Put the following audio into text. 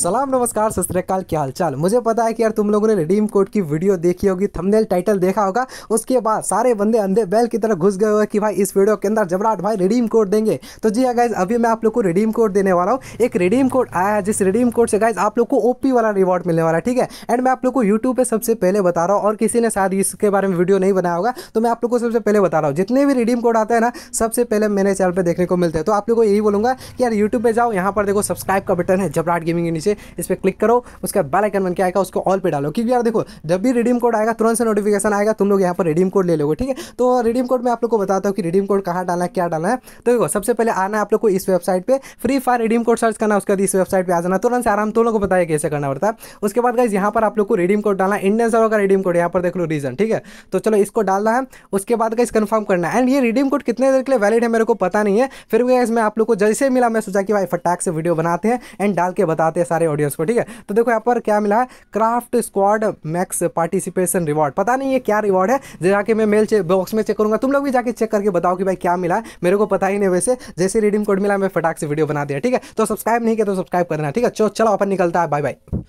सलाम नमस्कार सस्काल क्या हाल चाल मुझे पता है कि यार तुम लोगों ने रिडीम कोड की वीडियो देखी होगी थंबनेल टाइटल देखा होगा उसके बाद सारे बंदे अंधे बैल की तरह घुस गए हुए कि भाई इस वीडियो के अंदर जबराट भाई रिडीम कोड देंगे तो जी हाँ गाइज अभी मैं आप लोग को रिडीम कोड देने वाला हूँ एक रिडीम कोड आया है जिस रिडीम कोड से गाइज आप लोग को ओपी वाला रिवॉर्ड मिलने वाला है ठीक है एंड मैं आप लोग को यूट्यूब पर सबसे पहले बता रहा हूँ और किसी ने शायद इसके बारे में वीडियो नहीं बनाया होगा तो मैं आप लोग को सबसे पहले बता रहा हूँ जितने भी रिडीम कोड आते हैं ना सबसे पहले मेरे चैनल पर देखने को मिलते हैं तो आप लोग को यही बोलूँगा कि यार यूट्यूब पर जाओ यहाँ पर देखो सब्सक्राइब का बटन है जबराट गेमिंग नीचे इस पर क्लिक करो उसका बेल आइकन बन के आएगा उसको ऑल पे डालो क्योंकि यार देखो जब भी रिडीम कोड आएगा तुरंत से नोटिफिकेशन आएगा तुम लोग यहाँ पर रिडीम कोड ले लोगे ठीक है तो रिडीम कोड मैं आप लोग को बताता हूँ कि रिडीम कोड कहाँ डालना है क्या डालना है तो देखो सबसे पहले आना है आप लोग को इस वेबसाइट पर Free Fire redeem code search करना उसके बाद इस वेबसाइट पर आ जाना तुरंत से आराम तुम लोग को बताया कैसे करना पड़ता है उसके बाद गाइज यहाँ पर आप लोग को रिडीम कोड डालना इंडियन सर्वर का रिडीम कोड यहाँ पर देख लो रीजन ठीक है तो चलो इसको डालना है उसके बाद गाइज कन्फर्म करना है एंड ये रिडीम कोड कितने देर के लिए वैलिड है मेरे को पता नहीं है फिर भी गाइज मैं आप लोग को जैसे मिला मैं सोचा कि भाई फटाक से वीडियो बनाते हैं एंड डाल के बताते हैं सारे ऑडियंस को ठीक है तो देखो यहाँ पर क्या मिला है craft squad max participation reward पता नहीं ये क्या रिवॉर्ड है जाके मैं मेल बॉक्स में चेक करूंगा तुम लोग भी जाके चेक करके बताओ कि भाई क्या मिला है मेरे को पता ही नहीं वैसे जैसे रिडीम कोड मिला मैं फटाक से वीडियो बना दिया ठीक है तो सब्सक्राइब नहीं किया तो सब्सक्राइब करना ठीक है चलो अपन निकलता है बाय बाय